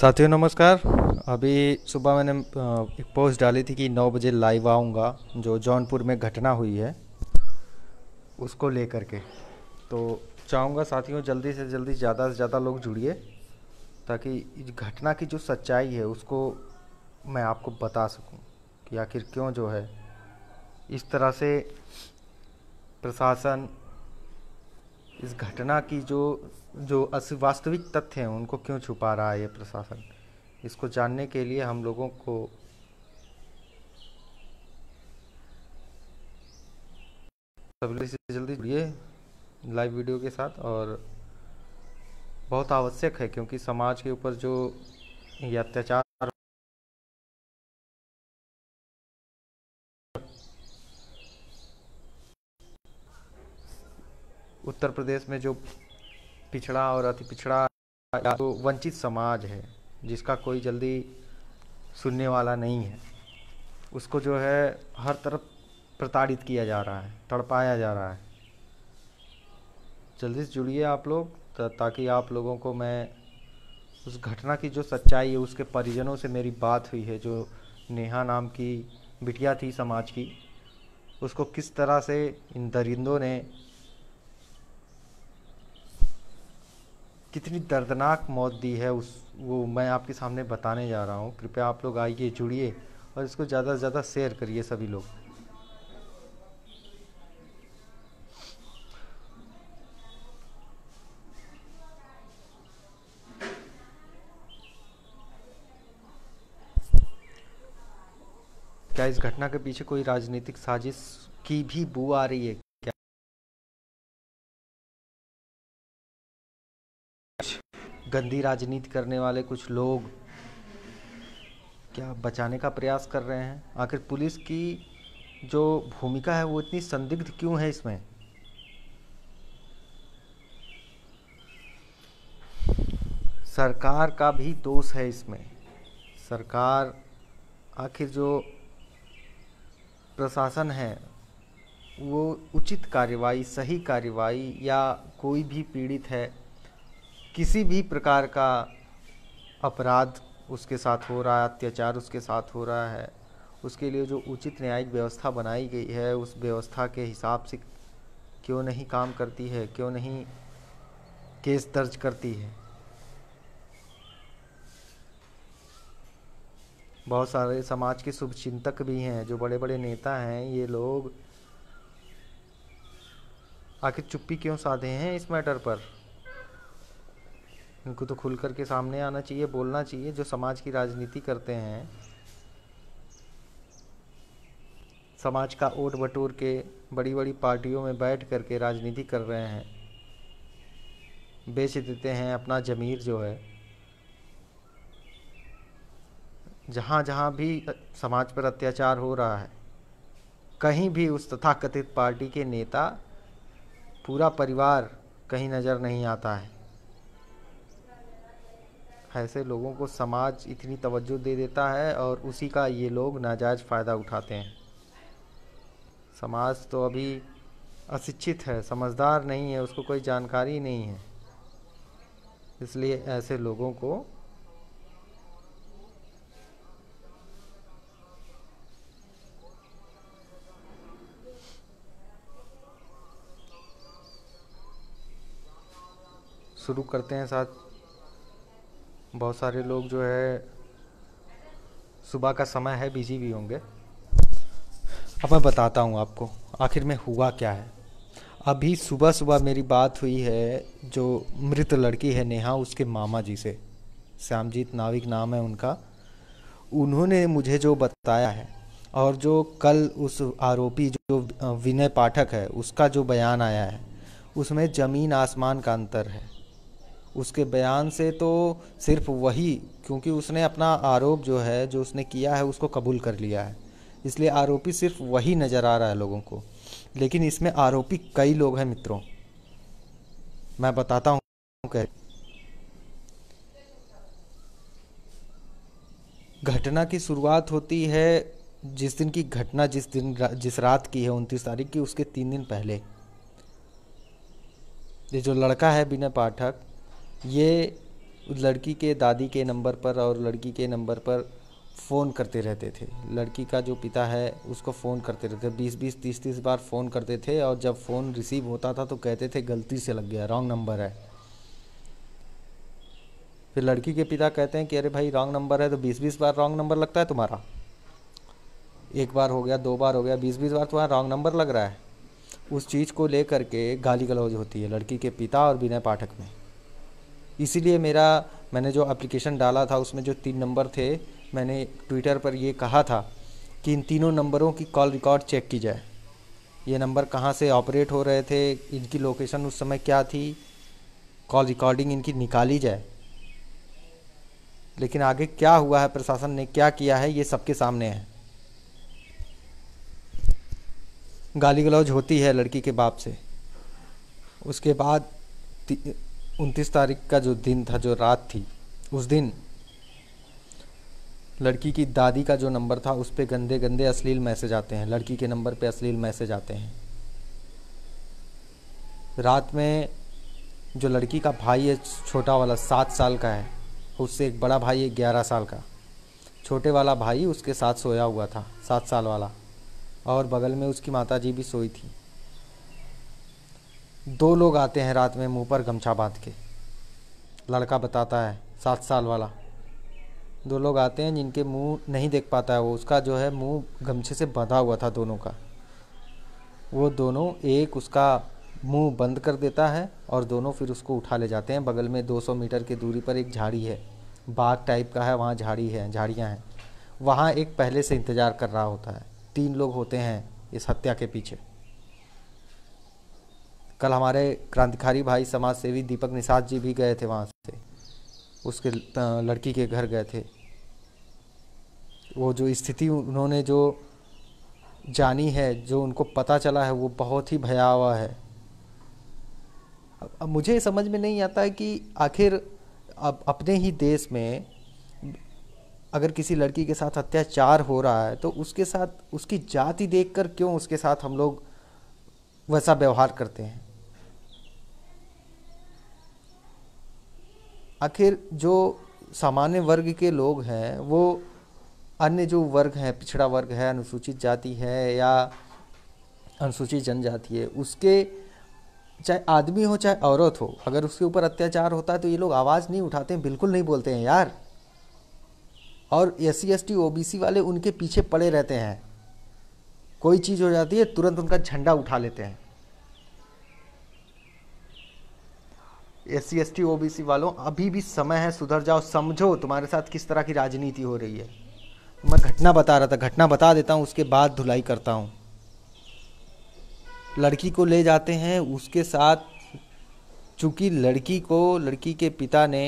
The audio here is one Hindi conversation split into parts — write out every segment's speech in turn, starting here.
साथियों नमस्कार अभी सुबह मैंने एक पोस्ट डाली थी कि 9 बजे लाइव आऊँगा जो जौनपुर में घटना हुई है उसको लेकर के तो चाहूँगा साथियों जल्दी से जल्दी ज़्यादा से ज़्यादा लोग जुड़िए ताकि घटना की जो सच्चाई है उसको मैं आपको बता सकूं कि आखिर क्यों जो है इस तरह से प्रशासन इस घटना की जो जो अस वास्तविक तथ्य हैं उनको क्यों छुपा रहा है ये प्रशासन इसको जानने के लिए हम लोगों को सभी से जल्दी जुड़िए लाइव वीडियो के साथ और बहुत आवश्यक है क्योंकि समाज के ऊपर जो ये अत्याचार उत्तर प्रदेश में जो पिछड़ा और अति पिछड़ा या तो वंचित समाज है जिसका कोई जल्दी सुनने वाला नहीं है उसको जो है हर तरफ प्रताड़ित किया जा रहा है तड़पाया जा रहा है जल्दी से जुड़िए आप लोग ताकि आप लोगों को मैं उस घटना की जो सच्चाई है उसके परिजनों से मेरी बात हुई है जो नेहा नाम की बिटिया थी समाज की उसको किस तरह से इन दरिंदों ने कितनी दर्दनाक मौत दी है उस वो मैं आपके सामने बताने जा रहा हूँ कृपया आप लोग आइए जुड़िए और इसको ज़्यादा से ज़्यादा शेयर करिए सभी लोग क्या इस घटना के पीछे कोई राजनीतिक साजिश की भी बू आ रही है गंदी राजनीति करने वाले कुछ लोग क्या बचाने का प्रयास कर रहे हैं आखिर पुलिस की जो भूमिका है वो इतनी संदिग्ध क्यों है इसमें सरकार का भी दोष है इसमें सरकार आखिर जो प्रशासन है वो उचित कार्रवाई सही कार्रवाई या कोई भी पीड़ित है किसी भी प्रकार का अपराध उसके साथ हो रहा है अत्याचार उसके साथ हो रहा है उसके लिए जो उचित न्यायिक व्यवस्था बनाई गई है उस व्यवस्था के हिसाब से क्यों नहीं काम करती है क्यों नहीं केस दर्ज करती है बहुत सारे समाज के शुभचिंतक भी हैं जो बड़े बड़े नेता हैं ये लोग आखिर चुप्पी क्यों साधे हैं इस मैटर पर इनको तो खुल कर के सामने आना चाहिए बोलना चाहिए जो समाज की राजनीति करते हैं समाज का ओट बटोर के बड़ी बड़ी पार्टियों में बैठ कर के राजनीति कर रहे हैं बेच देते हैं अपना ज़मीर जो है जहाँ जहाँ भी समाज पर अत्याचार हो रहा है कहीं भी उस तथाकथित पार्टी के नेता पूरा परिवार कहीं नज़र नहीं आता है ऐसे लोगों को समाज इतनी तवज्जो दे देता है और उसी का ये लोग नाजायज़ फ़ायदा उठाते हैं समाज तो अभी अशिक्षित है समझदार नहीं है उसको कोई जानकारी नहीं है इसलिए ऐसे लोगों को शुरू करते हैं साथ बहुत सारे लोग जो है सुबह का समय है बिजी भी होंगे अब मैं बताता हूँ आपको आखिर में हुआ क्या है अभी सुबह सुबह मेरी बात हुई है जो मृत लड़की है नेहा उसके मामा जी से श्यामजीत नाविक नाम है उनका उन्होंने मुझे जो बताया है और जो कल उस आरोपी जो विनय पाठक है उसका जो बयान आया है उसमें ज़मीन आसमान का अंतर है उसके बयान से तो सिर्फ वही क्योंकि उसने अपना आरोप जो है जो उसने किया है उसको कबूल कर लिया है इसलिए आरोपी सिर्फ वही नज़र आ रहा है लोगों को लेकिन इसमें आरोपी कई लोग हैं मित्रों मैं बताता हूँ कह घटना की शुरुआत होती है जिस दिन की घटना जिस दिन जिस रात की है उनतीस तारीख की उसके तीन दिन पहले ये जो लड़का है बिना पाठक ये लड़की के दादी के नंबर पर और लड़की के नंबर पर फ़ोन करते रहते थे लड़की का जो पिता है उसको फ़ोन करते रहते थे बीस बीस तीस तीस बार फ़ोन करते थे और जब फ़ोन रिसीव होता था तो कहते थे गलती से लग गया रॉन्ग नंबर है फिर लड़की के पिता कहते हैं कि अरे भाई रॉन्ग नंबर है तो बीस बीस बार रॉन्ग नंबर लगता है तुम्हारा एक बार हो गया दो बार हो गया बीस बीस बार तुम्हारा रॉन्ग नंबर लग रहा है उस चीज़ को लेकर के गाली गलौज होती है लड़की के पिता और विनय पाठक में इसीलिए मेरा मैंने जो एप्लीकेशन डाला था उसमें जो तीन नंबर थे मैंने ट्विटर पर ये कहा था कि इन तीनों नंबरों की कॉल रिकॉर्ड चेक की जाए ये नंबर कहाँ से ऑपरेट हो रहे थे इनकी लोकेशन उस समय क्या थी कॉल रिकॉर्डिंग इनकी निकाली जाए लेकिन आगे क्या हुआ है प्रशासन ने क्या किया है ये सबके सामने है गाली गलौज होती है लड़की के बाप से उसके बाद उनतीस तारीख का जो दिन था जो रात थी उस दिन लड़की की दादी का जो नंबर था उस पर गंदे गंदे अश्लील मैसेज आते हैं लड़की के नंबर पे अश्लील मैसेज आते हैं रात में जो लड़की का भाई है छोटा वाला सात साल का है उससे एक बड़ा भाई है ग्यारह साल का छोटे वाला भाई उसके साथ सोया हुआ था सात साल वाला और बगल में उसकी माता जी भी सोई थी दो लोग आते हैं रात में मुंह पर गमछा बांध के लड़का बताता है सात साल वाला दो लोग आते हैं जिनके मुंह नहीं देख पाता है वो उसका जो है मुंह गमछे से बंधा हुआ था दोनों का वो दोनों एक उसका मुंह बंद कर देता है और दोनों फिर उसको उठा ले जाते हैं बगल में 200 मीटर की दूरी पर एक झाड़ी है बाग टाइप का है वहाँ झाड़ी है झाड़ियाँ हैं वहाँ एक पहले से इंतज़ार कर रहा होता है तीन लोग होते हैं इस हत्या के पीछे कल हमारे क्रांतिकारी भाई समाज सेवी दीपक निषाद जी भी गए थे वहाँ से उसके लड़की के घर गए थे वो जो स्थिति उन्होंने जो जानी है जो उनको पता चला है वो बहुत ही भयावह है अब मुझे समझ में नहीं आता है कि आखिर अब अपने ही देश में अगर किसी लड़की के साथ अत्याचार हो रहा है तो उसके साथ उसकी जाति देखकर क्यों उसके साथ हम लोग वैसा व्यवहार करते हैं आखिर जो सामान्य वर्ग के लोग हैं वो अन्य जो वर्ग हैं पिछड़ा वर्ग है अनुसूचित जाति है या अनुसूचित जनजाति है उसके चाहे आदमी हो चाहे औरत हो अगर उसके ऊपर अत्याचार होता है तो ये लोग आवाज़ नहीं उठाते हैं बिल्कुल नहीं बोलते हैं यार और S C S T O B C वाले उनके पीछे पड़े रहते हैं कोई चीज़ हो जाती है तुरंत उनका झंडा उठा लेते हैं S C S T O B C वालों अभी भी समय है सुधर जाओ समझो तुम्हारे साथ किस तरह की राजनीति हो रही है मैं घटना बता रहा था घटना बता देता हूँ उसके बाद धुलाई करता हूँ लड़की को ले जाते हैं उसके साथ चूँकि लड़की को लड़की के पिता ने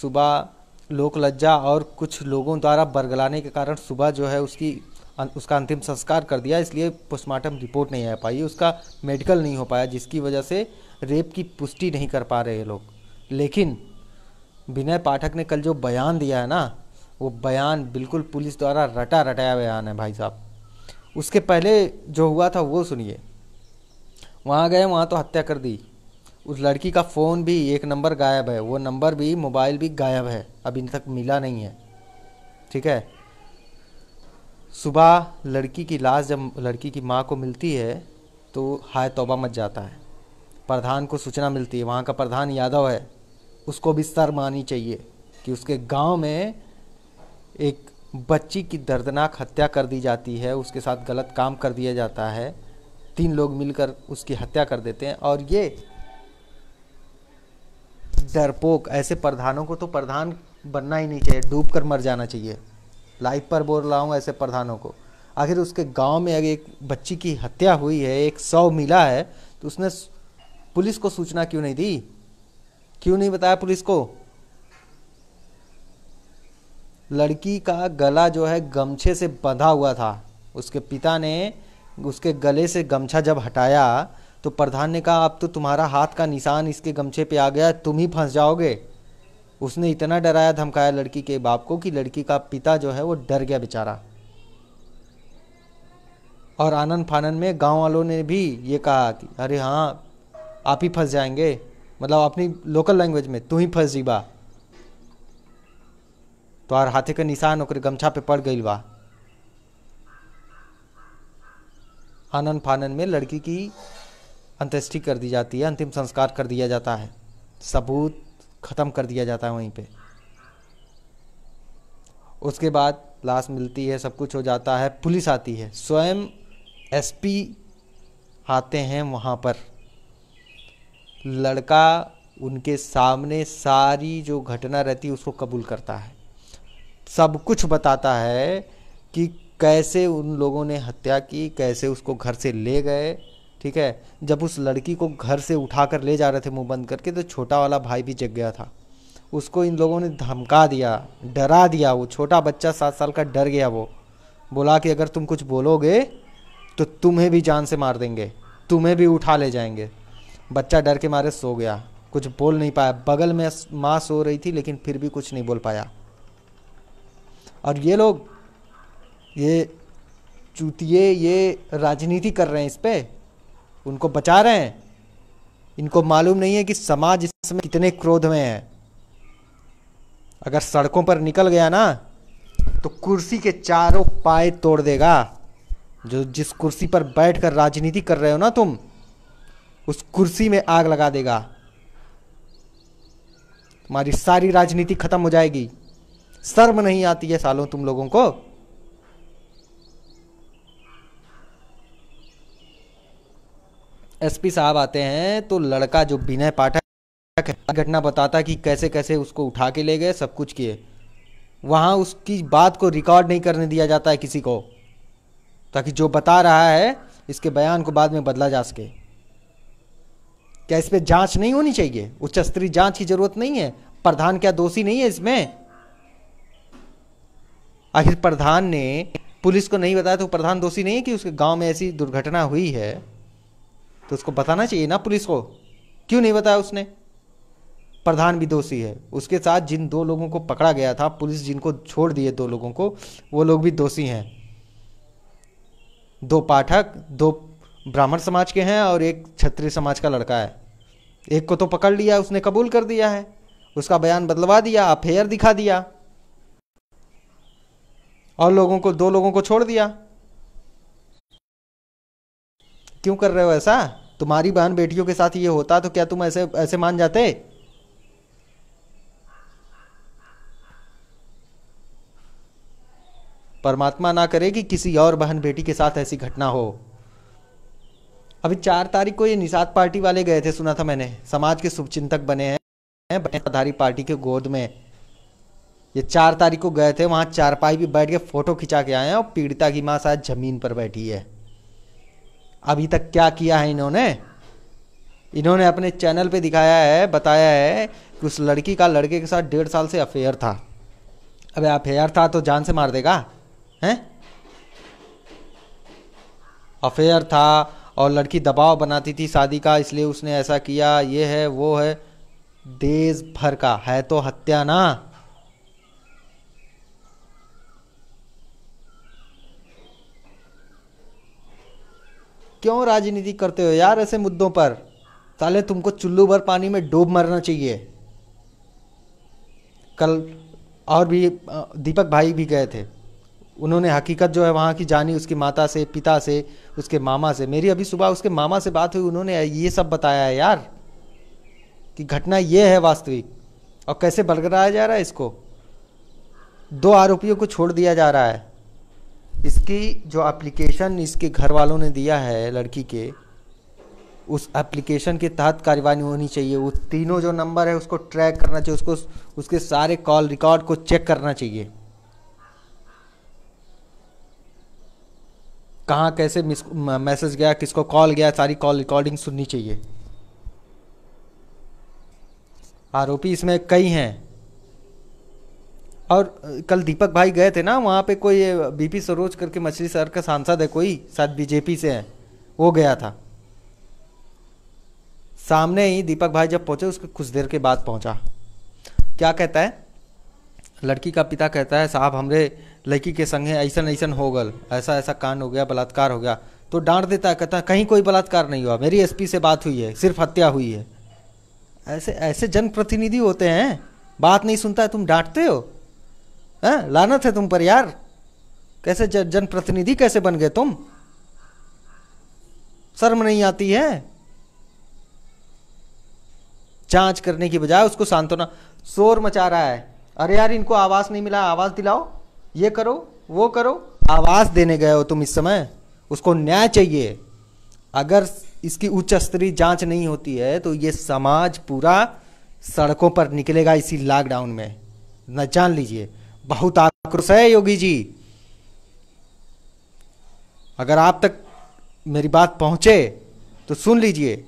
सुबह लोक लज्जा और कुछ लोगों द्वारा बरगलाने के कारण सुबह जो है उसकी अं, उसका अंतिम संस्कार कर दिया इसलिए पोस्टमार्टम रिपोर्ट नहीं आ पाई उसका मेडिकल नहीं हो पाया जिसकी वजह से रेप की पुष्टि नहीं कर पा रहे लोग लेकिन विनय पाठक ने कल जो बयान दिया है ना वो बयान बिल्कुल पुलिस द्वारा रटा रटाया बयान है भाई साहब उसके पहले जो हुआ था वो सुनिए वहाँ गए वहाँ तो हत्या कर दी उस लड़की का फ़ोन भी एक नंबर गायब है वो नंबर भी मोबाइल भी गायब है अभी तक मिला नहीं है ठीक है सुबह लड़की की लाश जब लड़की की माँ को मिलती है तो हाय तोबा मच जाता है प्रधान को सूचना मिलती है वहाँ का प्रधान यादव है उसको भी सर मानी चाहिए कि उसके गांव में एक बच्ची की दर्दनाक हत्या कर दी जाती है उसके साथ गलत काम कर दिया जाता है तीन लोग मिलकर उसकी हत्या कर देते हैं और ये डरपोक ऐसे प्रधानों को तो प्रधान बनना ही नहीं चाहिए डूब कर मर जाना चाहिए लाइफ पर बोल रहा हूँ ऐसे प्रधानों को आखिर उसके गांव में अगर एक बच्ची की हत्या हुई है एक शव मिला है तो उसने पुलिस को सूचना क्यों नहीं दी क्यों नहीं बताया पुलिस को लड़की का गला जो है गमछे से बंधा हुआ था उसके पिता ने उसके गले से गमछा जब हटाया तो प्रधान ने कहा अब तो तुम्हारा हाथ का निशान इसके गमछे पे आ गया तुम ही फंस जाओगे उसने इतना डराया धमकाया लड़की के बाप को कि लड़की का पिता जो है वो डर गया बेचारा और आनंद फानंद में गांव वालों ने भी ये कहा कि अरे हाँ आप ही फंस जाएंगे मतलब अपनी लोकल लैंग्वेज में तू ही फंस जी तो और हाथे का निशान ओकर गमछा पे पड़ गई बा आनन फानन में लड़की की अंत्येष्टि कर दी जाती है अंतिम संस्कार कर दिया जाता है सबूत ख़त्म कर दिया जाता है वहीं पे उसके बाद लाश मिलती है सब कुछ हो जाता है पुलिस आती है स्वयं एसपी आते हैं वहां पर लड़का उनके सामने सारी जो घटना रहती है उसको कबूल करता है सब कुछ बताता है कि कैसे उन लोगों ने हत्या की कैसे उसको घर से ले गए ठीक है जब उस लड़की को घर से उठा कर ले जा रहे थे मुंह बंद करके तो छोटा वाला भाई भी जग गया था उसको इन लोगों ने धमका दिया डरा दिया वो छोटा बच्चा सात साल का डर गया वो बोला कि अगर तुम कुछ बोलोगे तो तुम्हें भी जान से मार देंगे तुम्हें भी उठा ले जाएंगे बच्चा डर के मारे सो गया कुछ बोल नहीं पाया बगल में माँ सो रही थी लेकिन फिर भी कुछ नहीं बोल पाया और ये लोग ये चूतिए ये राजनीति कर रहे हैं इस पर उनको बचा रहे हैं इनको मालूम नहीं है कि समाज इसमें कितने क्रोध में है अगर सड़कों पर निकल गया ना तो कुर्सी के चारों पाए तोड़ देगा जो जिस कुर्सी पर बैठकर राजनीति कर रहे हो ना तुम उस कुर्सी में आग लगा देगा तुम्हारी सारी राजनीति खत्म हो जाएगी शर्म नहीं आती है सालों तुम लोगों को एसपी साहब आते हैं तो लड़का जो विनय पाठक घटना बताता कि कैसे कैसे उसको उठा के ले गए सब कुछ किए वहां उसकी बात को रिकॉर्ड नहीं करने दिया जाता है किसी को ताकि जो बता रहा है इसके बयान को बाद में बदला जा सके क्या इस पर जांच नहीं होनी चाहिए उच्च स्तरीय जांच की जरूरत नहीं है प्रधान क्या दोषी नहीं है इसमें आखिर प्रधान ने पुलिस को नहीं बताया तो प्रधान दोषी नहीं है कि उसके गांव में ऐसी दुर्घटना हुई है तो उसको बताना चाहिए ना पुलिस को क्यों नहीं बताया उसने प्रधान भी दोषी है उसके साथ जिन दो लोगों को पकड़ा गया था पुलिस जिनको छोड़ दिए दो लोगों को वो लोग भी दोषी हैं दो पाठक दो ब्राह्मण समाज के हैं और एक क्षत्रिय समाज का लड़का है एक को तो पकड़ लिया उसने कबूल कर दिया है उसका बयान बदलवा दिया अफेयर दिखा दिया और लोगों को दो लोगों को छोड़ दिया क्यों कर रहे हो ऐसा तुम्हारी बहन बेटियों के साथ ये होता तो क्या तुम ऐसे ऐसे मान जाते परमात्मा ना करे कि किसी और बहन बेटी के साथ ऐसी घटना हो अभी चार तारीख को ये निषाद पार्टी वाले गए थे सुना था मैंने समाज के शुभचिंतक बने हैं आधारी पार्टी के गोद में ये चार तारीख को गए थे वहाँ चारपाई भी बैठ के फ़ोटो खिंचा के आए हैं और पीड़िता की माँ शायद ज़मीन पर बैठी है अभी तक क्या किया है इन्होंने इन्होंने अपने चैनल पे दिखाया है बताया है कि उस लड़की का लड़के के साथ डेढ़ साल से अफेयर था अबे अफेयर था तो जान से मार देगा हैं अफेयर था और लड़की दबाव बनाती थी शादी का इसलिए उसने ऐसा किया ये है वो है देश भर का है तो हत्या ना क्यों राजनीति करते हो यार ऐसे मुद्दों पर ताले तुमको चुल्लू भर पानी में डूब मरना चाहिए कल और भी दीपक भाई भी गए थे उन्होंने हकीकत जो है वहाँ की जानी उसकी माता से पिता से उसके मामा से मेरी अभी सुबह उसके मामा से बात हुई उन्होंने ये सब बताया है यार कि घटना ये है वास्तविक और कैसे बरकराया जा रहा है इसको दो आरोपियों को छोड़ दिया जा रहा है इसकी जो एप्लीकेशन इसके घर वालों ने दिया है लड़की के उस एप्लीकेशन के तहत कार्यवाही होनी चाहिए वो तीनों जो नंबर है उसको ट्रैक करना चाहिए उसको उसके सारे कॉल रिकॉर्ड को चेक करना चाहिए कहाँ कैसे मैसेज गया किसको कॉल गया सारी कॉल रिकॉर्डिंग सुननी चाहिए आरोपी इसमें कई हैं और कल दीपक भाई गए थे ना वहाँ पे कोई बीपी सरोज करके मछली शहर का सांसद है कोई शायद बीजेपी से है वो गया था सामने ही दीपक भाई जब पहुँचे उसके कुछ देर के बाद पहुँचा क्या कहता है लड़की का पिता कहता है साहब हमरे लड़की के संगे ऐसा ऐसा हो गल ऐसा ऐसा कांड हो गया बलात्कार हो गया तो डांट देता है कहता है कहीं कोई बलात्कार नहीं हुआ मेरी एसपी से बात हुई है सिर्फ हत्या हुई है ऐसे ऐसे जनप्रतिनिधि होते हैं बात नहीं सुनता है तुम डांटते हो आ? लानत है तुम पर यार कैसे जनप्रतिनिधि कैसे बन गए तुम शर्म नहीं आती है जांच करने की बजाय उसको सांत्वना शोर मचा रहा है अरे यार इनको आवास नहीं मिला आवास दिलाओ ये करो वो करो आवाज़ देने गए हो तुम इस समय उसको न्याय चाहिए अगर इसकी उच्च स्तरीय जांच नहीं होती है तो ये समाज पूरा सड़कों पर निकलेगा इसी लॉकडाउन में न जान लीजिए बहुत आक्रोश है योगी जी अगर आप तक मेरी बात पहुंचे तो सुन लीजिए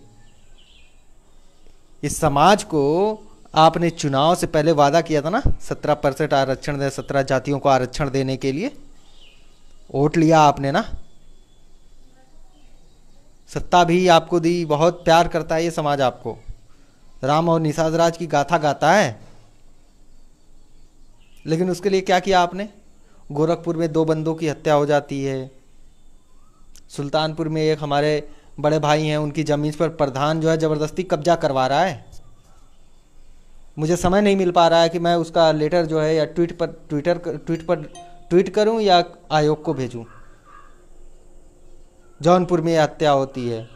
इस समाज को आपने चुनाव से पहले वादा किया था ना सत्रह परसेंट आरक्षण दे सत्रह जातियों को आरक्षण देने के लिए वोट लिया आपने ना सत्ता भी आपको दी बहुत प्यार करता है ये समाज आपको राम और निषाद राज की गाथा गाता है लेकिन उसके लिए क्या किया आपने गोरखपुर में दो बंदों की हत्या हो जाती है सुल्तानपुर में एक हमारे बड़े भाई हैं उनकी ज़मीन पर प्रधान जो है ज़बरदस्ती कब्जा करवा रहा है मुझे समय नहीं मिल पा रहा है कि मैं उसका लेटर जो है या ट्वीट पर ट्विटर ट्वीट पर ट्वीट करूं या आयोग को भेजूं जौनपुर में हत्या होती है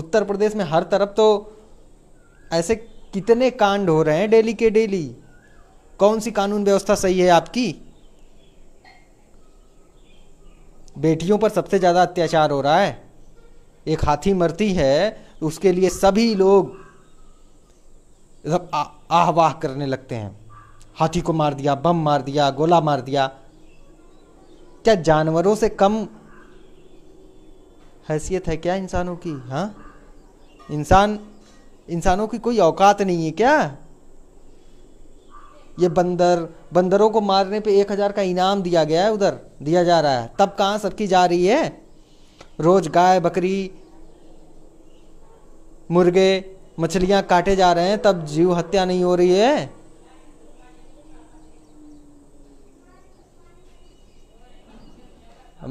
उत्तर प्रदेश में हर तरफ तो ऐसे कितने कांड हो रहे हैं डेली के डेली कौन सी कानून व्यवस्था सही है आपकी बेटियों पर सबसे ज़्यादा अत्याचार हो रहा है एक हाथी मरती है उसके लिए सभी लोग आह वाह करने लगते हैं हाथी को मार दिया बम मार दिया गोला मार दिया क्या जानवरों से कम हैसियत है क्या इंसानों की हाँ इंसान इंसानों की कोई औकात नहीं है क्या ये बंदर बंदरों को मारने पे एक हज़ार का इनाम दिया गया है उधर दिया जा रहा है तब कहाँ सबकी जा रही है रोज गाय बकरी मुर्गे मछलियां काटे जा रहे हैं तब जीव हत्या नहीं हो रही है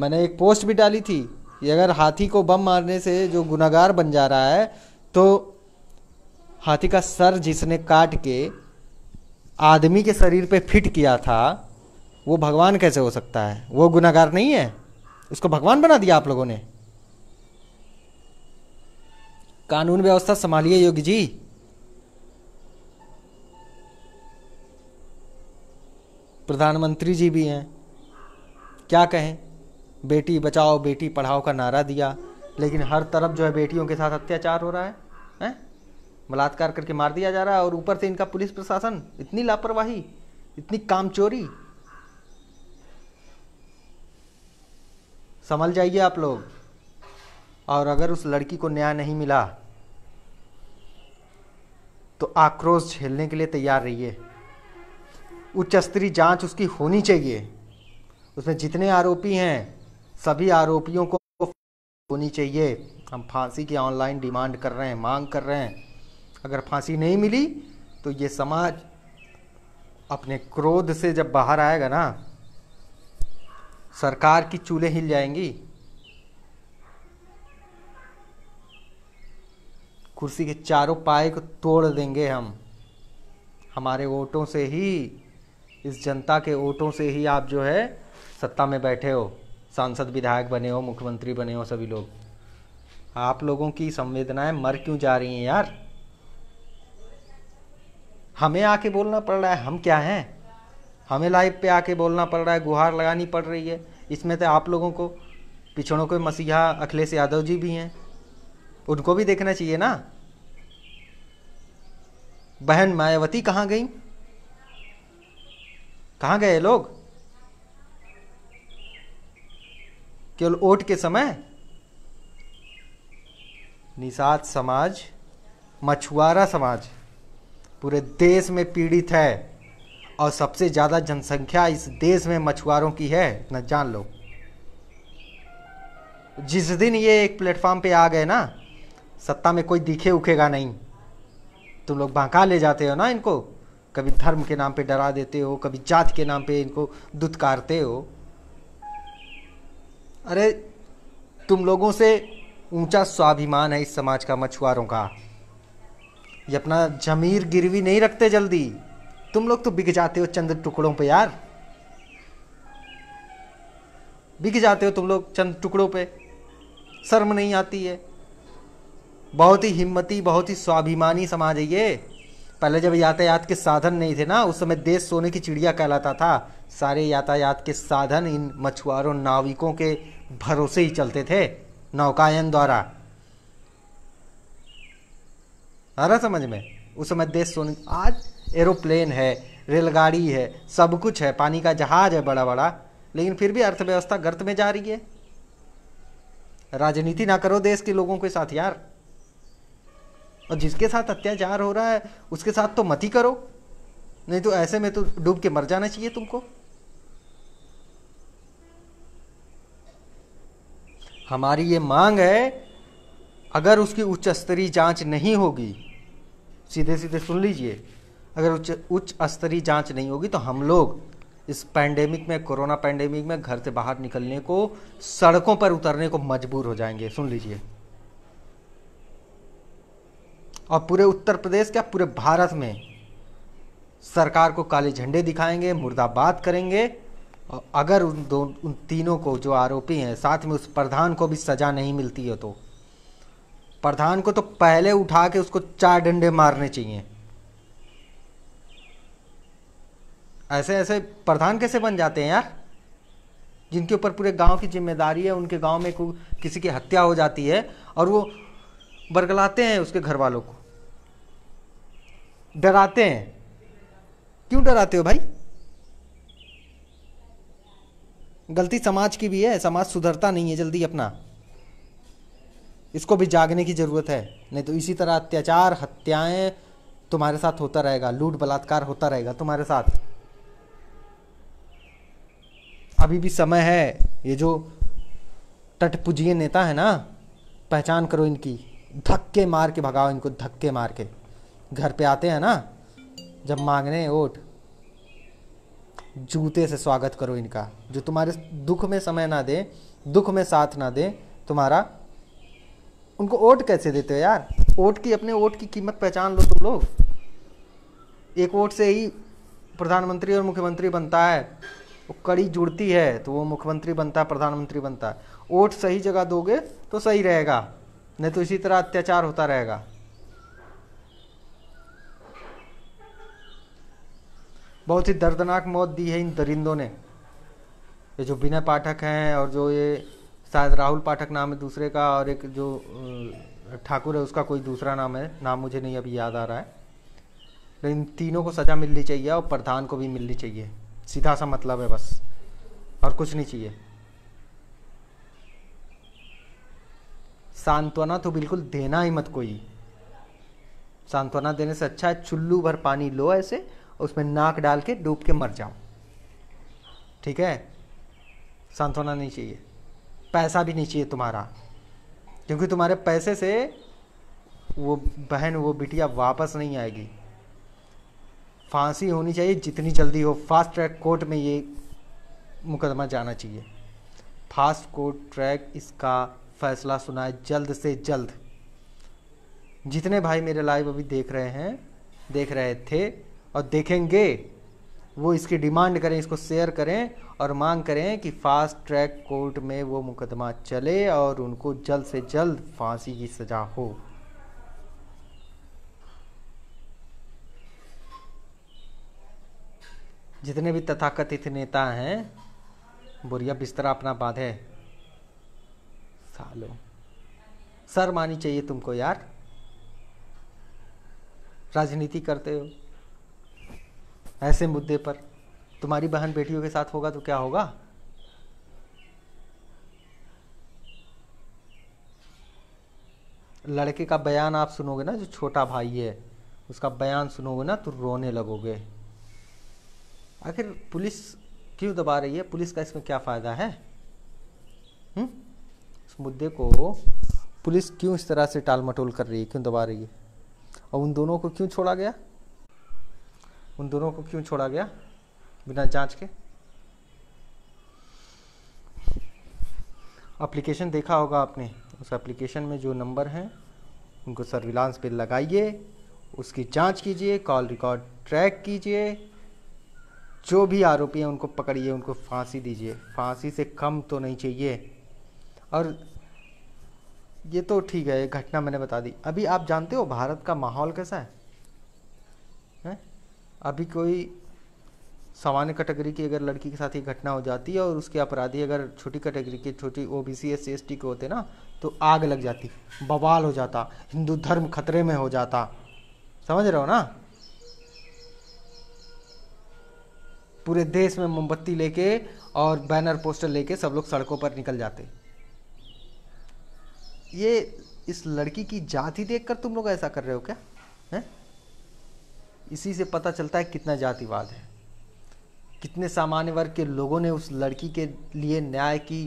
मैंने एक पोस्ट भी डाली थी कि अगर हाथी को बम मारने से जो गुनागार बन जा रहा है तो हाथी का सर जिसने काट के आदमी के शरीर पे फिट किया था वो भगवान कैसे हो सकता है वो गुनागार नहीं है उसको भगवान बना दिया आप लोगों ने कानून व्यवस्था संभालिए योगी जी प्रधानमंत्री जी भी हैं क्या कहें बेटी बचाओ बेटी पढ़ाओ का नारा दिया लेकिन हर तरफ जो है बेटियों के साथ अत्याचार हो रहा है हैं बलात्कार करके मार दिया जा रहा है और ऊपर से इनका पुलिस प्रशासन इतनी लापरवाही इतनी कामचोरी संभल जाइए आप लोग और अगर उस लड़की को न्याय नहीं मिला तो आक्रोश झेलने के लिए तैयार रहिए उच्च स्तरीय जांच उसकी होनी चाहिए उसमें जितने आरोपी हैं सभी आरोपियों को होनी चाहिए हम फांसी की ऑनलाइन डिमांड कर रहे हैं मांग कर रहे हैं अगर फांसी नहीं मिली तो ये समाज अपने क्रोध से जब बाहर आएगा ना सरकार की चूल्हे हिल जाएंगी कुर्सी के चारों पाए को तोड़ देंगे हम हमारे वोटों से ही इस जनता के वोटों से ही आप जो है सत्ता में बैठे हो सांसद विधायक बने हो मुख्यमंत्री बने हो सभी लोग आप लोगों की संवेदनाएं मर क्यों जा रही हैं यार हमें आके बोलना पड़ रहा है हम क्या हैं हमें लाइव पे आके बोलना पड़ रहा है गुहार लगानी पड़ रही है इसमें तो आप लोगों को पिछड़ों के मसीहा अखिलेश यादव जी भी हैं उनको भी देखना चाहिए ना बहन मायावती कहाँ गई कहाँ गए लोग केवल ओट के समय निषाद समाज मछुआरा समाज पूरे देश में पीड़ित है और सबसे ज़्यादा जनसंख्या इस देश में मछुआरों की है न जान लो जिस दिन ये एक प्लेटफॉर्म पे आ गए ना सत्ता में कोई दिखे उखेगा नहीं तुम लोग बांका ले जाते हो ना इनको कभी धर्म के नाम पे डरा देते हो कभी जात के नाम पे इनको दुत्कारते हो अरे तुम लोगों से ऊंचा स्वाभिमान है इस समाज का मछुआरों का ये अपना जमीर गिरवी नहीं रखते जल्दी तुम लोग तो बिक जाते हो चंद टुकड़ों पे यार बिक जाते हो तुम लोग चंद टुकड़ों पे शर्म नहीं आती है बहुत ही हिम्मती बहुत ही स्वाभिमानी समाज है ये पहले जब यातायात के साधन नहीं थे ना उस समय देश सोने की चिड़िया कहलाता था सारे यातायात के साधन इन मछुआरों नाविकों के भरोसे ही चलते थे नौकायन द्वारा आ रहा समझ में उस समय देश सोने आज एरोप्लेन है रेलगाड़ी है सब कुछ है पानी का जहाज है बड़ा बड़ा लेकिन फिर भी अर्थव्यवस्था गर्त में जा रही है राजनीति ना करो देश के लोगों के साथ यार और जिसके साथ अत्याचार हो रहा है उसके साथ तो मत ही करो नहीं तो ऐसे में तो डूब के मर जाना चाहिए तुमको हमारी ये मांग है अगर उसकी उच्च स्तरीय जांच नहीं होगी सीधे सीधे सुन लीजिए अगर उच्च उच्च स्तरीय जांच नहीं होगी तो हम लोग इस पैंडेमिक में कोरोना पैंडेमिक में घर से बाहर निकलने को सड़कों पर उतरने को मजबूर हो जाएंगे सुन लीजिए और पूरे उत्तर प्रदेश क्या पूरे भारत में सरकार को काले झंडे दिखाएंगे मुर्दाबाद करेंगे और अगर उन दो उन तीनों को जो आरोपी हैं साथ में उस प्रधान को भी सज़ा नहीं मिलती है तो प्रधान को तो पहले उठा के उसको चार डंडे मारने चाहिए ऐसे ऐसे प्रधान कैसे बन जाते हैं यार जिनके ऊपर पूरे गांव की जिम्मेदारी है उनके गांव में किसी की हत्या हो जाती है और वो बरगलाते हैं उसके घर वालों को डराते हैं क्यों डराते हो भाई गलती समाज की भी है समाज सुधरता नहीं है जल्दी अपना इसको भी जागने की ज़रूरत है नहीं तो इसी तरह अत्याचार हत्याएं तुम्हारे साथ होता रहेगा लूट बलात्कार होता रहेगा तुम्हारे साथ अभी भी समय है ये जो तटपुजीय नेता है ना पहचान करो इनकी धक्के मार के भगाओ इनको धक्के मार के घर पे आते हैं ना जब मांगने ओट जूते से स्वागत करो इनका जो तुम्हारे दुख में समय ना दे दुख में साथ ना दे तुम्हारा उनको ओट कैसे देते हो यार ओट की अपने ओट की कीमत पहचान लो तुम लोग एक वोट से ही प्रधानमंत्री और मुख्यमंत्री बनता है वो कड़ी जुड़ती है तो वो मुख्यमंत्री बनता है प्रधानमंत्री बनता है वोट सही जगह दोगे तो सही रहेगा नहीं तो इसी तरह अत्याचार होता रहेगा बहुत ही दर्दनाक मौत दी है इन दरिंदों ने ये जो विनय पाठक हैं और जो ये शायद राहुल पाठक नाम है दूसरे का और एक जो ठाकुर है उसका कोई दूसरा नाम है नाम मुझे नहीं अभी याद आ रहा है लेकिन तीनों को सज़ा मिलनी चाहिए और प्रधान को भी मिलनी चाहिए सीधा सा मतलब है बस और कुछ नहीं चाहिए सांत्वना तो बिल्कुल देना ही मत कोई सांत्वना देने से अच्छा है चुल्लू भर पानी लो ऐसे उसमें नाक डाल के डूब के मर जाओ ठीक है सांत्वना नहीं चाहिए पैसा भी नहीं चाहिए तुम्हारा क्योंकि तुम्हारे पैसे से वो बहन वो बिटिया वापस नहीं आएगी फांसी होनी चाहिए जितनी जल्दी हो फास्ट ट्रैक कोर्ट में ये मुकदमा जाना चाहिए फास्ट कोर्ट ट्रैक इसका फैसला सुनाए जल्द से जल्द जितने भाई मेरे लाइव अभी देख रहे हैं देख रहे थे और देखेंगे वो इसकी डिमांड करें इसको शेयर करें और मांग करें कि फास्ट ट्रैक कोर्ट में वो मुकदमा चले और उनको जल्द से जल्द फांसी की सज़ा हो जितने भी तथाकथित नेता हैं बुरिया बिस्तर अपना बांधे सालो सर मानी चाहिए तुमको यार राजनीति करते हो ऐसे मुद्दे पर तुम्हारी बहन बेटियों के साथ होगा तो क्या होगा लड़के का बयान आप सुनोगे ना जो छोटा भाई है उसका बयान सुनोगे ना तो रोने लगोगे आखिर पुलिस क्यों दबा रही है पुलिस का इसमें क्या फ़ायदा है हुँ? हम्म? मुद्दे को पुलिस क्यों इस तरह से टाल मटोल कर रही है क्यों दबा रही है और उन दोनों को क्यों छोड़ा गया उन दोनों को क्यों छोड़ा गया बिना जांच के एप्लीकेशन देखा होगा आपने उस एप्लीकेशन में जो नंबर हैं उनको सर्विलांस पे लगाइए उसकी जांच कीजिए कॉल रिकॉर्ड ट्रैक कीजिए जो भी आरोपी हैं उनको पकड़िए उनको फांसी दीजिए फांसी से कम तो नहीं चाहिए और ये तो ठीक है एक घटना मैंने बता दी अभी आप जानते हो भारत का माहौल कैसा है, है? अभी कोई सामान्य कैटेगरी की अगर लड़की के साथ ये घटना हो जाती है और उसके अपराधी अगर छोटी कैटेगरी के छोटी O B C S C S T के होते ना तो आग लग जाती बवाल हो जाता हिंदू धर्म खतरे में हो जाता समझ रहे हो ना पूरे देश में मोमबत्ती लेके और बैनर पोस्टर लेके सब लोग सड़कों पर निकल जाते ये इस लड़की की जाति देखकर तुम लोग ऐसा कर रहे हो क्या है इसी से पता चलता है कितना जातिवाद है कितने सामान्य वर्ग के लोगों ने उस लड़की के लिए न्याय की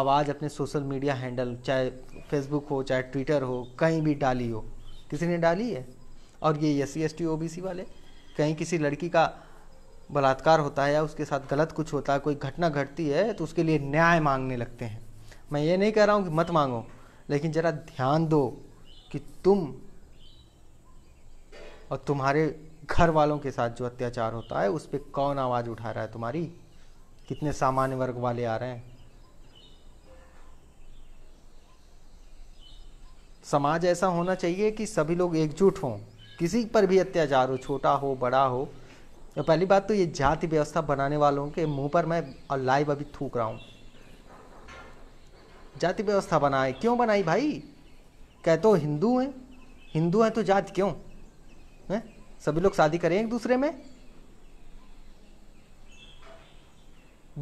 आवाज़ अपने सोशल मीडिया हैंडल चाहे फेसबुक हो चाहे ट्विटर हो कहीं भी डाली हो किसी ने डाली है और ये S C S T O B C वाले कहीं किसी लड़की का बलात्कार होता है या उसके साथ गलत कुछ होता है कोई घटना घटती है तो उसके लिए न्याय मांगने लगते हैं मैं ये नहीं कह रहा हूँ कि मत मांगो लेकिन ज़रा ध्यान दो कि तुम और तुम्हारे घर वालों के साथ जो अत्याचार होता है उस पर कौन आवाज़ उठा रहा है तुम्हारी कितने सामान्य वर्ग वाले आ रहे हैं समाज ऐसा होना चाहिए कि सभी लोग एकजुट हों किसी पर भी अत्याचार हो छोटा हो बड़ा हो तो पहली बात तो ये जाति व्यवस्था बनाने वालों के मुंह पर मैं लाइव अभी थूक रहा हूँ जाति व्यवस्था बनाए क्यों बनाई भाई कह तो हिंदू हैं हिंदू हैं तो जात क्यों है? सभी लोग शादी करें एक दूसरे में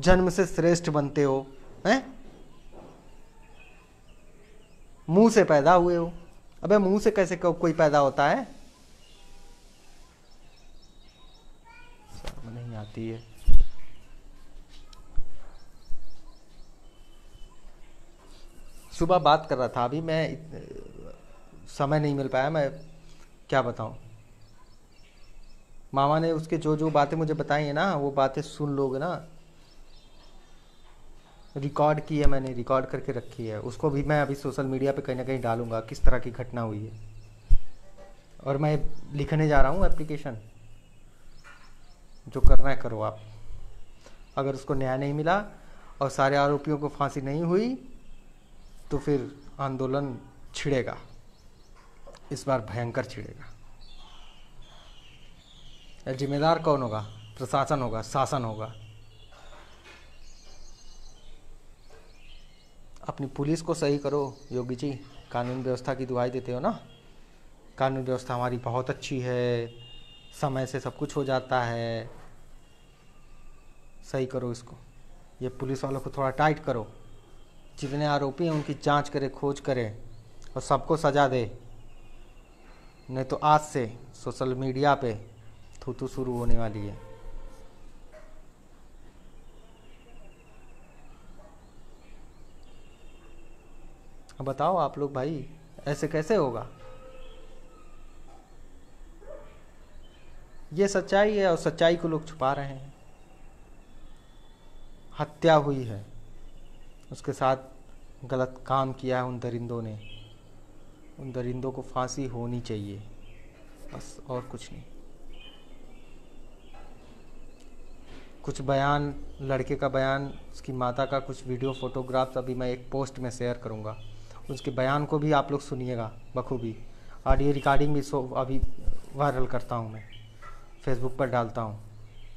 जन्म से श्रेष्ठ बनते हो है? मुंह से पैदा हुए हो अबे मुंह से कैसे को, कोई पैदा होता है नहीं आती है सुबह बात कर रहा था अभी मैं समय नहीं मिल पाया मैं क्या बताऊं मामा ने उसके जो जो बातें मुझे बताई हैं ना वो बातें सुन लोगे ना रिकॉर्ड की है मैंने रिकॉर्ड करके रखी है उसको भी मैं अभी सोशल मीडिया पे कहीं ना कहीं डालूंगा किस तरह की घटना हुई है और मैं लिखने जा रहा हूँ एप्लीकेशन जो करना है करो आप अगर उसको न्याय नहीं मिला और सारे आरोपियों को फांसी नहीं हुई तो फिर आंदोलन छिड़ेगा इस बार भयंकर छिड़ेगा जिम्मेदार कौन होगा प्रशासन होगा शासन होगा अपनी पुलिस को सही करो योगी जी कानून व्यवस्था की दुआई देते हो ना कानून व्यवस्था हमारी बहुत अच्छी है समय से सब कुछ हो जाता है सही करो इसको ये पुलिस वालों को थोड़ा टाइट करो जितने आरोपी हैं उनकी जांच करे खोज करे और सबको सजा दे नहीं तो आज से सोशल मीडिया पे थूथू शुरू होने वाली है बताओ आप लोग भाई ऐसे कैसे होगा ये सच्चाई है और सच्चाई को लोग छुपा रहे हैं हत्या हुई है उसके साथ गलत काम किया है उन दरिंदों ने उन दरिंदों को फांसी होनी चाहिए बस और कुछ नहीं कुछ बयान लड़के का बयान उसकी माता का कुछ वीडियो फोटोग्राफ्स अभी मैं एक पोस्ट में शेयर करूँगा उसके बयान को भी आप लोग सुनिएगा बखूबी ऑडियो रिकॉर्डिंग भी सो अभी वायरल करता हूँ मैं फेसबुक पर डालता हूँ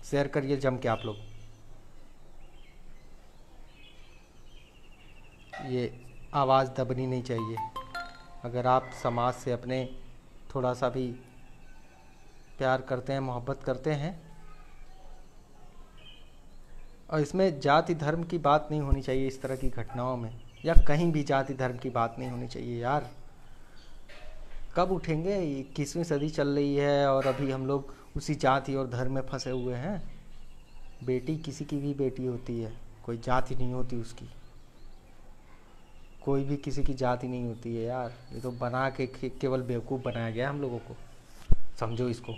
शेयर करिए जम के आप लोग ये आवाज़ दबनी नहीं चाहिए अगर आप समाज से अपने थोड़ा सा भी प्यार करते हैं मोहब्बत करते हैं और इसमें जाति धर्म की बात नहीं होनी चाहिए इस तरह की घटनाओं में या कहीं भी जाति धर्म की बात नहीं होनी चाहिए यार कब उठेंगे इक्कीसवीं सदी चल रही है और अभी हम लोग उसी जाति और धर्म में फंसे हुए हैं बेटी किसी की भी बेटी होती है कोई जाति नहीं होती उसकी कोई भी किसी की जाति नहीं होती है यार ये तो बना के केवल बेवकूफ़ बनाया गया हम लोगों को समझो इसको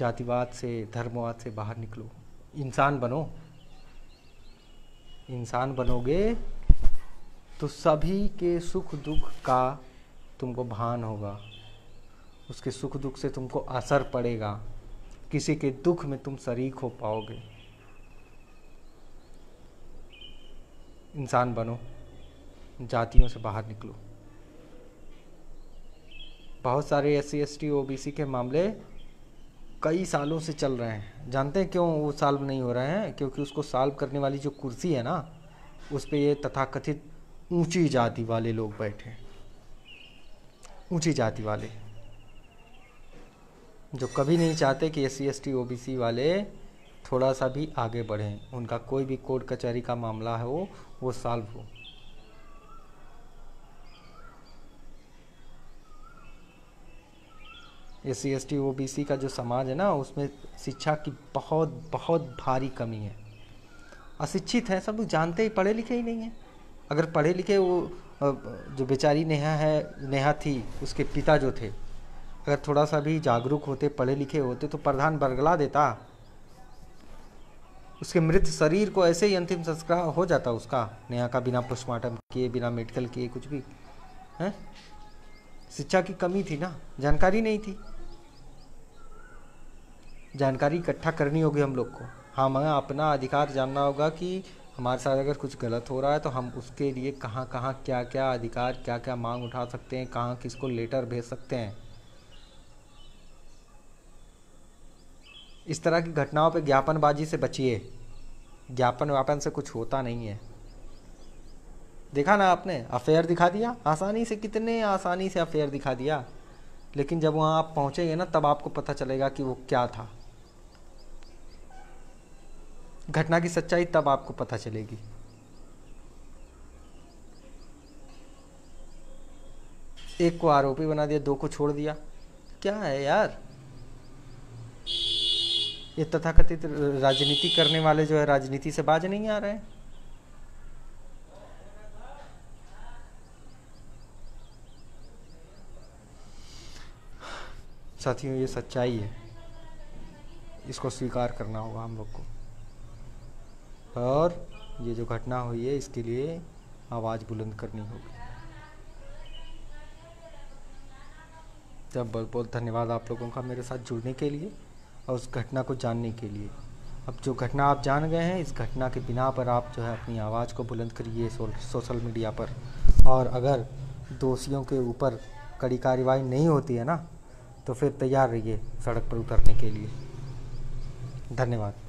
जातिवाद से धर्मवाद से बाहर निकलो इंसान बनो इंसान बनोगे तो सभी के सुख दुख का तुमको भान होगा उसके सुख दुख से तुमको असर पड़ेगा किसी के दुख में तुम शरीक हो पाओगे इंसान बनो जातियों से बाहर निकलो बहुत सारे S C S T O B C के मामले कई सालों से चल रहे हैं जानते हैं क्यों वो सॉल्व नहीं हो रहे हैं क्योंकि उसको सॉल्व करने वाली जो कुर्सी है ना उस पर ये तथाकथित ऊंची जाति वाले लोग बैठे हैं ऊंची जाति वाले जो कभी नहीं चाहते कि S C S T O B C वाले थोड़ा सा भी आगे बढ़ें उनका कोई भी कोर्ट कचहरी का मामला है वो वो सॉल्व हो S C S T O B C का जो समाज है ना उसमें शिक्षा की बहुत बहुत भारी कमी है अशिक्षित हैं सब लोग जानते ही पढ़े लिखे ही नहीं हैं अगर पढ़े लिखे वो जो बेचारी नेहा है नेहा थी उसके पिता जो थे अगर थोड़ा सा भी जागरूक होते पढ़े लिखे होते तो प्रधान बरगला देता उसके मृत शरीर को ऐसे ही अंतिम संस्कार हो जाता उसका नेहा का बिना पोस्टमार्टम किए बिना मेडिकल किए कुछ भी हैं शिक्षा की कमी थी ना जानकारी नहीं थी जानकारी इकट्ठा करनी होगी हम लोग को हमें अपना अधिकार जानना होगा कि हमारे साथ अगर कुछ गलत हो रहा है तो हम उसके लिए कहाँ कहाँ क्या क्या अधिकार क्या क्या मांग उठा सकते हैं कहाँ किसको लेटर भेज सकते हैं इस तरह की घटनाओं पर ज्ञापनबाजी से बचिए ज्ञापन व्यापन से कुछ होता नहीं है देखा ना आपने अफेयर दिखा दिया आसानी से कितने आसानी से अफेयर दिखा दिया लेकिन जब वहाँ आप पहुँचेंगे ना तब आपको पता चलेगा कि वो क्या था घटना की सच्चाई तब आपको पता चलेगी एक को आरोपी बना दिया दो को छोड़ दिया क्या है यार ये तथाकथित राजनीति करने वाले जो है राजनीति से बाज नहीं आ रहे साथियों ये सच्चाई है इसको स्वीकार करना होगा हम लोग को और ये जो घटना हुई है इसके लिए आवाज़ बुलंद करनी होगी तब बहुत बहुत धन्यवाद आप लोगों का मेरे साथ जुड़ने के लिए और उस घटना को जानने के लिए अब जो घटना आप जान गए हैं इस घटना के बिना पर आप जो है अपनी आवाज़ को बुलंद करिए सोशल मीडिया पर और अगर दोषियों के ऊपर कड़ी कार्रवाई नहीं होती है ना तो फिर तैयार रहिए सड़क पर उतरने के लिए धन्यवाद